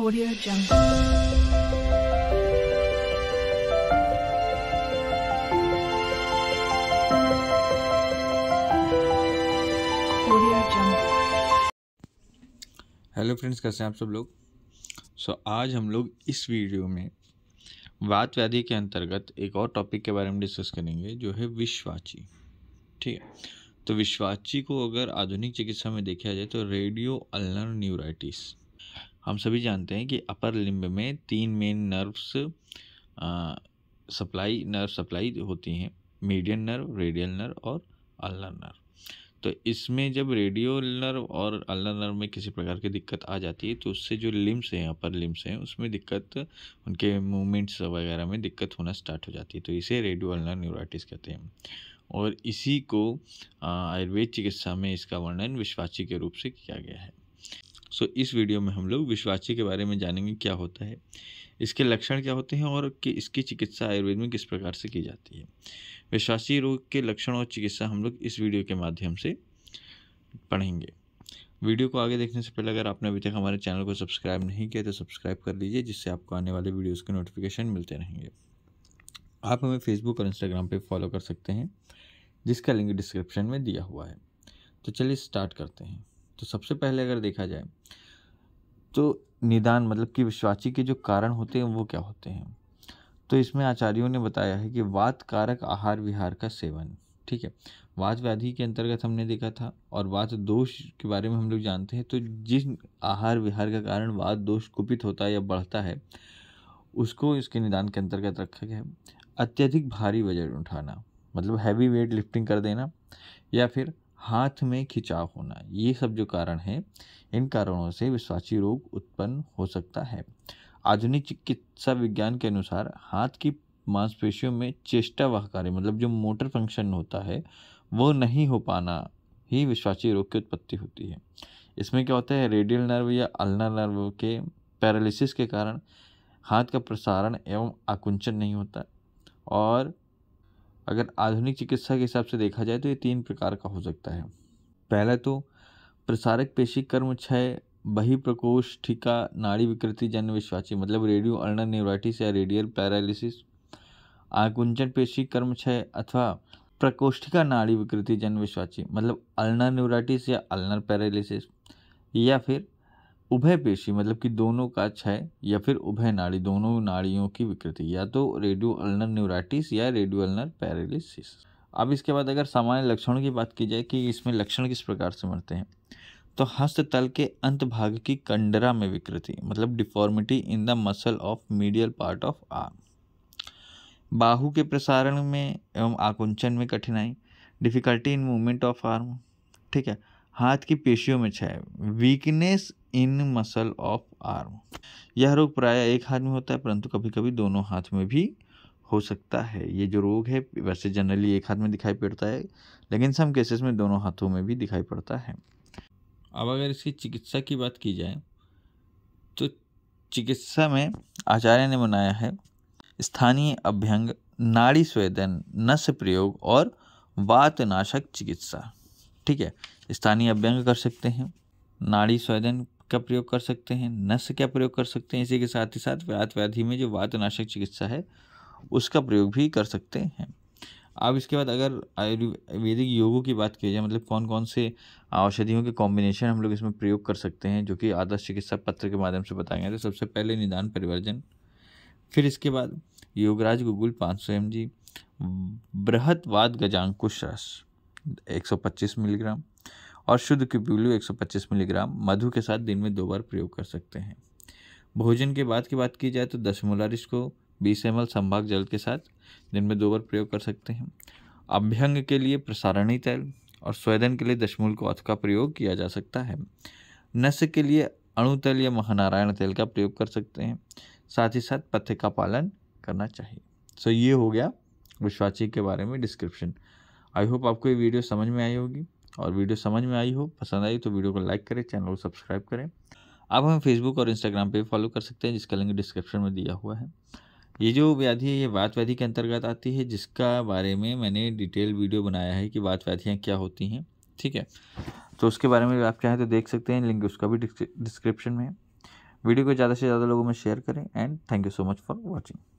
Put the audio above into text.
Audio Jungle. Hello friends कैसे हैं आप सब लोग सो so, आज हम लोग इस वीडियो में वाद व्याधि के अंतर्गत एक और टॉपिक के बारे में डिस्कस करेंगे जो है विश्वाची ठीक है तो विश्वाची को अगर आधुनिक चिकित्सा में देखा जाए तो रेडियो अल्नर न्यूराइटिस हम सभी जानते हैं कि अपर लिम्ब में तीन main nerves supply nerve supply होती हैं मीडियन नर्व रेडियल नर्व और अल्लर नर्व तो इसमें जब रेडियल नर्व और अल्लर नर्व में किसी प्रकार की दिक्कत आ जाती है तो उससे जो लिम्स हैं अपर लिम्स हैं उसमें दिक्कत उनके मूवमेंट्स वगैरह में दिक्कत होना स्टार्ट हो जाती है तो इसे रेडियो अल्लर न्यूराइटिस कहते हैं और इसी को आयुर्वेद चिकित्सा में इसका वर्णन विश्वासी के रूप से किया गया है सो इस वीडियो में हम लोग विश्वासी के बारे में जानेंगे क्या होता है इसके लक्षण क्या होते हैं और कि इसकी चिकित्सा आयुर्वेद में किस प्रकार से की जाती है विश्वासी रोग के लक्षण और चिकित्सा हम लोग इस वीडियो के माध्यम से पढ़ेंगे वीडियो को आगे देखने से पहले अगर आपने अभी तक हमारे चैनल को सब्सक्राइब नहीं किया तो सब्सक्राइब कर लीजिए जिससे आपको आने वाले वीडियोस के नोटिफिकेशन मिलते रहेंगे आप हमें फेसबुक और इंस्टाग्राम पर फॉलो कर सकते हैं जिसका लिंक डिस्क्रिप्शन में दिया हुआ है तो चलिए स्टार्ट करते हैं तो सबसे पहले अगर देखा जाए तो निदान मतलब कि विश्वाची के जो कारण होते हैं वो क्या होते हैं तो इसमें आचार्यों ने बताया है कि वात कारक आहार विहार का सेवन ठीक है वात व्याधि के अंतर्गत हमने देखा था और वात दोष के बारे में हम लोग जानते हैं तो जिस आहार विहार का कारण वात दोष कुपित होता है या बढ़ता है उसको इसके निदान के अंतर्गत रखा गया है अत्यधिक भारी वजन उठाना मतलब हैवी वेट लिफ्टिंग कर देना या फिर हाथ में खिंचाव होना ये सब जो कारण हैं इन कारणों से विश्वासी रोग उत्पन्न हो सकता है आधुनिक चिकित्सा विज्ञान के अनुसार हाथ की मांसपेशियों में चेष्टा वह कार्य मतलब जो मोटर फंक्शन होता है वो नहीं हो पाना ही विश्वासी रोग की उत्पत्ति होती है इसमें क्या होता है रेडियल नर्व या अल्नर नर्व के पैरालिसिस के कारण हाथ का प्रसारण एवं आकुंचन नहीं होता और अगर आधुनिक चिकित्सा के हिसाब से देखा जाए तो ये तीन प्रकार का हो सकता है पहला तो प्रसारक पेशी कर्म क्षय ठीका नाड़ी विकृति जन्य विश्वाची मतलब रेडियो अर्ण न्यूराइटिस या रेडियल पैरालिसिस आकुंचन पेशी कर्म क्षय अथवा प्रकोष्ठिका नाड़ी विकृति जन्य विश्वाची मतलब अल्नर न्यूराइटिस या अल्नर पैरालिसिस या फिर उभय पेशी मतलब कि दोनों का क्षय या फिर उभय नाड़ी दोनों नाड़ियों की विकृति या तो रेडियो अल्नर न्यूराटिस या रेडियो अल्नर पैरालिसिस अब इसके बाद अगर सामान्य लक्षणों की बात की जाए कि इसमें लक्षण किस प्रकार से मरते हैं तो हस्ततल के अंत भाग की कंडरा में विकृति मतलब deformity in the muscle of medial part of arm बाहू के प्रसारण में एवं आकुंचन में कठिनाई difficulty in movement of arm ठीक है हाथ की पेशियों में छाए weakness in muscle of arm यह रोग प्राय एक हाथ में होता है परंतु कभी कभी दोनों हाथ में भी हो सकता है ये जो रोग है वैसे जनरली एक हाथ में दिखाई पड़ता है लेकिन सम केसेस में दोनों हाथों में भी दिखाई पड़ता है अब अगर इसकी चिकित्सा की बात की जाए तो चिकित्सा में आचार्य ने बनाया है स्थानीय अभ्यंग नाड़ी स्वेदन नस प्रयोग और वातनाशक चिकित्सा ठीक है स्थानीय अभ्यंग कर सकते हैं नाड़ी स्वेदन का प्रयोग कर सकते हैं नस का प्रयोग कर सकते हैं इसी के साथ ही साथ व्यात व्याधि में जो वातनाशक चिकित्सा है उसका प्रयोग भी कर सकते हैं अब इसके बाद अगर आयुर्वेदिक योगों की बात की जाए मतलब कौन कौन से औषधियों के कॉम्बिनेशन हम लोग इसमें प्रयोग कर सकते हैं जो कि आदर्श चिकित्सा पत्र के माध्यम से बताए गए तो सबसे पहले निदान परिवर्जन फिर इसके बाद योगराज गुगुल पाँच सौ एम जी बृहत वाद गजांकुश रस एक सौ पच्चीस मिलीग्राम और शुद्ध किप्यूलू 125 मिलीग्राम मधु के साथ दिन में दो बार प्रयोग कर सकते हैं भोजन के बाद की बात की जाए तो दशमूलारिश को बीस एम संभाग जल के साथ दिन में दो बार प्रयोग कर सकते हैं अभ्यंग के लिए प्रसारणी तेल और स्वेदन के लिए दशमूल को अथ का प्रयोग किया जा सकता है नस के लिए अणु तेल या महानारायण तेल का प्रयोग कर सकते हैं साथ ही साथ पथ्य का पालन करना चाहिए सो so, ये हो गया विश्वाची के बारे में डिस्क्रिप्शन आई होप आपको ये वीडियो समझ में आई होगी और वीडियो समझ में आई हो पसंद आई तो वीडियो को लाइक करें चैनल को सब्सक्राइब करें आप हमें फेसबुक और इंस्टाग्राम पे फॉलो कर सकते हैं जिसका लिंक डिस्क्रिप्शन में दिया हुआ है ये जो व्याधि है ये वात व्याधि के अंतर्गत आती है जिसका बारे में मैंने डिटेल वीडियो बनाया है कि वात व्याधियाँ क्या होती हैं ठीक है तो उसके बारे में आप चाहें तो देख सकते हैं लिंक उसका भी डिस्क्रिप्शन में है वीडियो को ज़्यादा से ज़्यादा लोगों में शेयर करें and thank you so much for watching